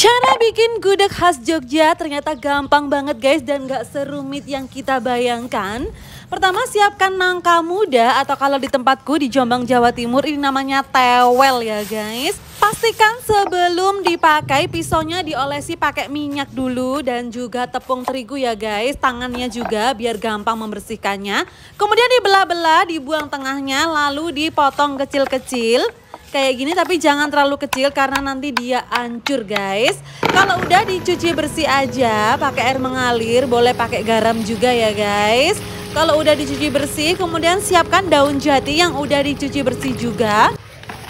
Cara bikin gudeg khas Jogja ternyata gampang banget guys dan gak serumit yang kita bayangkan. Pertama siapkan nangka muda atau kalau di tempatku di Jombang Jawa Timur ini namanya tewel ya guys. Pastikan sebelum dipakai pisaunya diolesi pakai minyak dulu dan juga tepung terigu ya guys. Tangannya juga biar gampang membersihkannya. Kemudian dibelah-belah, dibuang tengahnya lalu dipotong kecil-kecil kayak gini tapi jangan terlalu kecil karena nanti dia hancur guys. Kalau udah dicuci bersih aja pakai air mengalir, boleh pakai garam juga ya guys. Kalau udah dicuci bersih, kemudian siapkan daun jati yang udah dicuci bersih juga.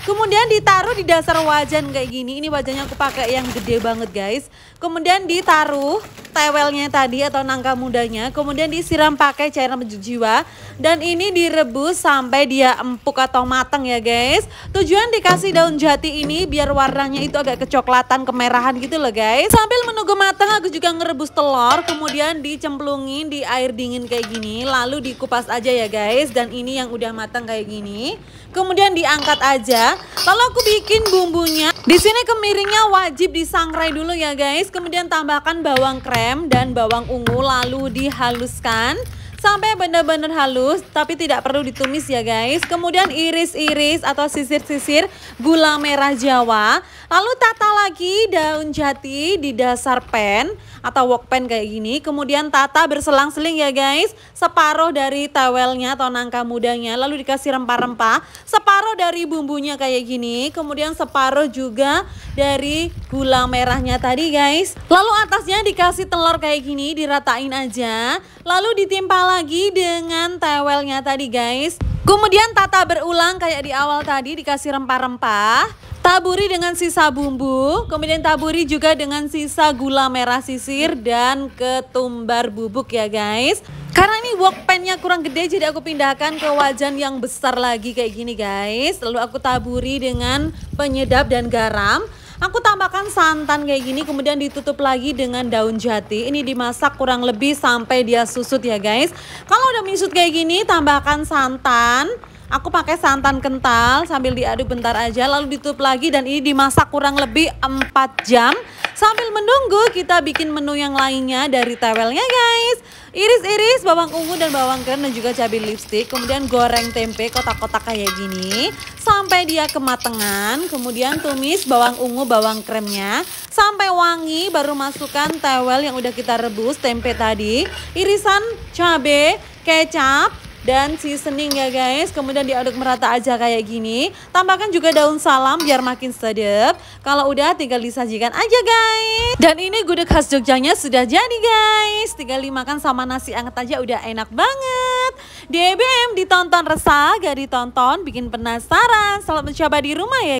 Kemudian ditaruh di dasar wajan kayak gini. Ini wajannya aku pakai yang gede banget guys. Kemudian ditaruh tewelnya tadi atau nangka mudanya. Kemudian disiram pakai cairan pencuci jiwa. Dan ini direbus sampai dia empuk atau matang ya guys. Tujuan dikasih daun jati ini biar warnanya itu agak kecoklatan, kemerahan gitu loh guys. Sambil menunggu matang aku juga ngerebus telur. Kemudian dicemplungin di air dingin kayak gini. Lalu dikupas aja ya guys. Dan ini yang udah matang kayak gini. Kemudian diangkat aja Lalu aku bikin bumbunya. Di sini kemiringnya wajib disangrai dulu ya guys. Kemudian tambahkan bawang krem dan bawang ungu lalu dihaluskan sampai benar-benar halus tapi tidak perlu ditumis ya guys. Kemudian iris-iris atau sisir-sisir gula merah Jawa. Lalu tata lagi daun jati di dasar pan atau wok pan kayak gini. Kemudian tata berselang-seling ya guys. Separuh dari tawelnya atau nangka mudanya lalu dikasih rempah-rempah. Separuh dari bumbunya kayak gini. Kemudian separuh juga dari gula merahnya tadi guys. Lalu atasnya dikasih telur kayak gini diratain aja. Lalu ditimpal lagi dengan tewelnya tadi guys. Kemudian tata berulang kayak di awal tadi dikasih rempah-rempah. Taburi dengan sisa bumbu, kemudian taburi juga dengan sisa gula merah sisir dan ketumbar bubuk ya guys. Karena ini wok pennya kurang gede jadi aku pindahkan ke wajan yang besar lagi kayak gini guys. Lalu aku taburi dengan penyedap dan garam. Aku tambahkan santan kayak gini kemudian ditutup lagi dengan daun jati. Ini dimasak kurang lebih sampai dia susut ya guys. Kalau udah menyusut kayak gini tambahkan santan. Aku pakai santan kental sambil diaduk bentar aja lalu ditutup lagi dan ini dimasak kurang lebih 4 jam. Sambil menunggu kita bikin menu yang lainnya dari tewelnya guys. Iris-iris bawang ungu dan bawang keren dan juga cabai lipstick. Kemudian goreng tempe kotak-kotak kayak gini. Sampai dia kematangan. Kemudian tumis bawang ungu, bawang kremnya. Sampai wangi baru masukkan tewel yang udah kita rebus tempe tadi. Irisan cabai, kecap, dan seasoning ya guys. Kemudian diaduk merata aja kayak gini. Tambahkan juga daun salam biar makin sedap. Kalau udah tinggal disajikan aja guys. Dan ini gudeg khas Jogjanya sudah jadi guys. Tinggal dimakan sama nasi anget aja udah enak banget. DBM ditonton resah, gak ditonton bikin penasaran. Selamat mencoba di rumah ya.